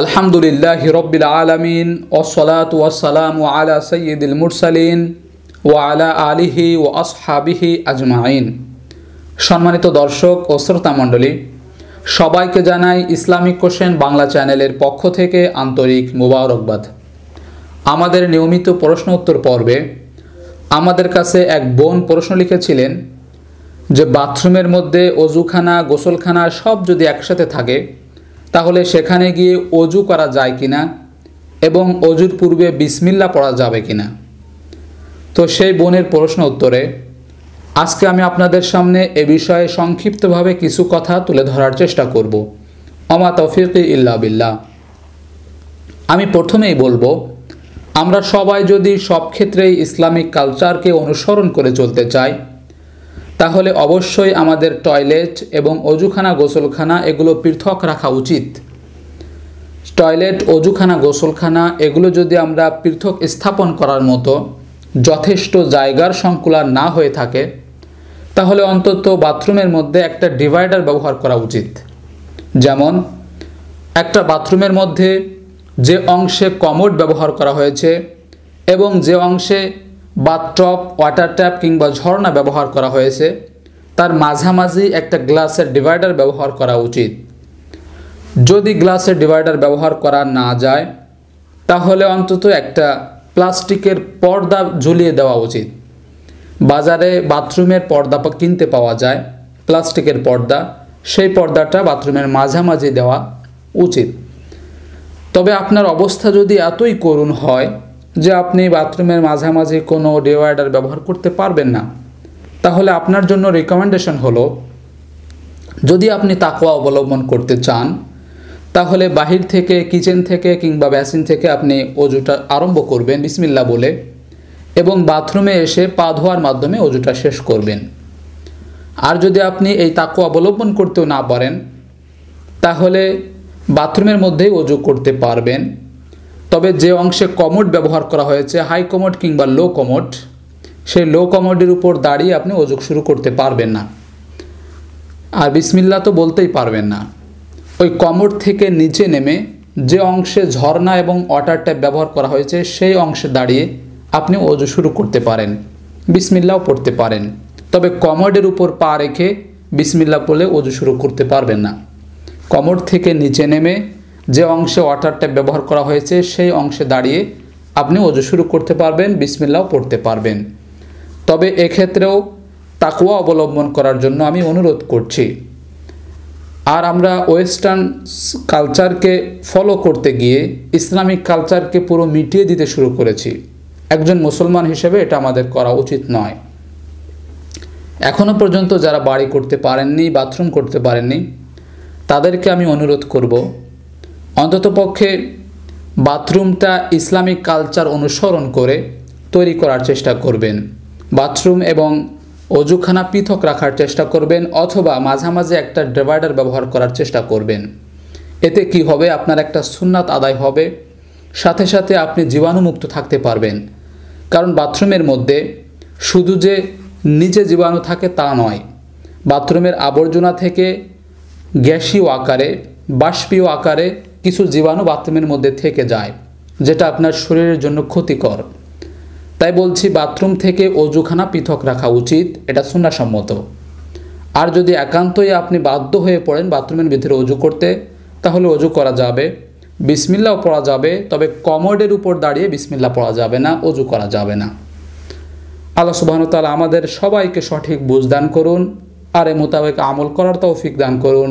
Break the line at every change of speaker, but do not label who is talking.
আলহামদুলিল্লাহ হিরব্বিল আলমিন ওসলাত ওয়াসালাম ও আলা সৈয়দুল মুরসালিন ও আলা আলিহি ও আসহাবিহি আজমাইন সম্মানিত দর্শক ও মণ্ডলী সবাইকে জানাই ইসলামিক কোশ্চেন বাংলা চ্যানেলের পক্ষ থেকে আন্তরিক মুবারকবাদ আমাদের নিয়মিত প্রশ্ন উত্তর পর্বে আমাদের কাছে এক বোন প্রশ্ন লিখেছিলেন যে বাথরুমের মধ্যে অজুখানা গোসলখানা সব যদি একসাথে থাকে তাহলে সেখানে গিয়ে অজু করা যায় কি না এবং অজুর পূর্বে বিসমিল্লা পড়া যাবে কি না তো সেই বোনের প্রশ্ন উত্তরে আজকে আমি আপনাদের সামনে এ বিষয়ে সংক্ষিপ্তভাবে কিছু কথা তুলে ধরার চেষ্টা করব অমা তফিক ইল্লা বিল্লাহ আমি প্রথমেই বলবো আমরা সবাই যদি সব ক্ষেত্রেই ইসলামিক কালচারকে অনুসরণ করে চলতে চাই তাহলে অবশ্যই আমাদের টয়লেট এবং অজুখানা গোসলখানা এগুলো পৃথক রাখা উচিত টয়লেট অজুখানা গোসলখানা এগুলো যদি আমরা পৃথক স্থাপন করার মতো যথেষ্ট জায়গার সংকুলান না হয়ে থাকে তাহলে অন্তত বাথরুমের মধ্যে একটা ডিভাইডার ব্যবহার করা উচিত যেমন একটা বাথরুমের মধ্যে যে অংশে কমোড ব্যবহার করা হয়েছে এবং যে অংশে বাথটপ ওয়াটার ট্যাপ কিংবা ঝর্ণা ব্যবহার করা হয়েছে তার মাঝামাঝি একটা গ্লাসের ডিভাইডার ব্যবহার করা উচিত যদি গ্লাসের ডিভাইডার ব্যবহার করা না যায় তাহলে অন্তত একটা প্লাস্টিকের পর্দা ঝুলিয়ে দেওয়া উচিত বাজারে বাথরুমের পর্দা কিনতে পাওয়া যায় প্লাস্টিকের পর্দা সেই পর্দাটা বাথরুমের মাঝামাঝি দেওয়া উচিত তবে আপনার অবস্থা যদি এতই করুণ হয় যে আপনি বাথরুমের মাঝামাঝি কোনো ডিওয়াইডার ব্যবহার করতে পারবেন না তাহলে আপনার জন্য রেকমেন্ডেশন হলো যদি আপনি তাকোয়া অবলম্বন করতে চান তাহলে বাহির থেকে কিচেন থেকে কিংবা ব্যাসিন থেকে আপনি অজুটা আরম্ভ করবেন বিসমিল্লা বলে এবং বাথরুমে এসে পা ধোয়ার মাধ্যমে অজুটা শেষ করবেন আর যদি আপনি এই তাকু অবলম্বন করতেও না পারেন তাহলে বাথরুমের মধ্যেই অজু করতে পারবেন তবে যে অংশে কমোড ব্যবহার করা হয়েছে হাই কমোড কিংবা লো কমোড সেই লো কমোডের উপর দাঁড়িয়ে আপনি অজুক শুরু করতে পারবেন না আর বিসমিল্লা তো বলতেই পারবেন না ওই কমোড থেকে নিচে নেমে যে অংশে ঝর্ণা এবং ওয়াটার ট্যাপ ব্যবহার করা হয়েছে সেই অংশে দাঁড়িয়ে আপনি অজু শুরু করতে পারেন বিসমিল্লাও পড়তে পারেন তবে কমোডের উপর পা রেখে বিসমিল্লা পড়লে অজু শুরু করতে পারবেন না কমোড থেকে নিচে নেমে যে অংশে ওয়াটার ট্যাপ ব্যবহার করা হয়েছে সেই অংশে দাঁড়িয়ে আপনি অজু শুরু করতে পারবেন বিসমিল্লাও পড়তে পারবেন তবে এক্ষেত্রেও তাকুয়া অবলম্বন করার জন্য আমি অনুরোধ করছি আর আমরা ওয়েস্টার্ন কালচারকে ফলো করতে গিয়ে ইসলামিক কালচারকে পুরো মিটিয়ে দিতে শুরু করেছি একজন মুসলমান হিসেবে এটা আমাদের করা উচিত নয় এখনও পর্যন্ত যারা বাড়ি করতে পারেননি বাথরুম করতে পারেননি তাদেরকে আমি অনুরোধ করব অন্ততপক্ষে বাথরুমটা ইসলামিক কালচার অনুসরণ করে তৈরি করার চেষ্টা করবেন বাথরুম এবং অজুখানা পৃথক রাখার চেষ্টা করবেন অথবা মাঝামাঝি একটা ডিভাইডার ব্যবহার করার চেষ্টা করবেন এতে কি হবে আপনার একটা সুন্নাত আদায় হবে সাথে সাথে আপনি জীবাণুমুক্ত থাকতে পারবেন কারণ বাথরুমের মধ্যে শুধু যে নিচে জীবাণু থাকে তা নয় বাথরুমের আবর্জনা থেকে গ্যাসীয় আকারে বাষ্পীয় আকারে কিছু জীবাণু বাথরুমের মধ্যে থেকে যায় যেটা আপনার শরীরের জন্য ক্ষতিকর তাই বলছি বাথরুম থেকে অজুখানা পৃথক রাখা উচিত এটা সুন্নাসম্মত আর যদি একান্তই আপনি বাধ্য হয়ে পড়েন বাথরুমের ভিতরে অজু করতে তাহলে অজু করা যাবে বিসমিল্লাও পড়া যাবে তবে কমোডের উপর দাঁড়িয়ে বিসমিল্লা পড়া যাবে না অজু করা যাবে না আল্লাহ সুবাহতাল আমাদের সবাইকে সঠিক বুঝদান করুন আর এ মোতাবেক আমল করার তৌফিক দান করুন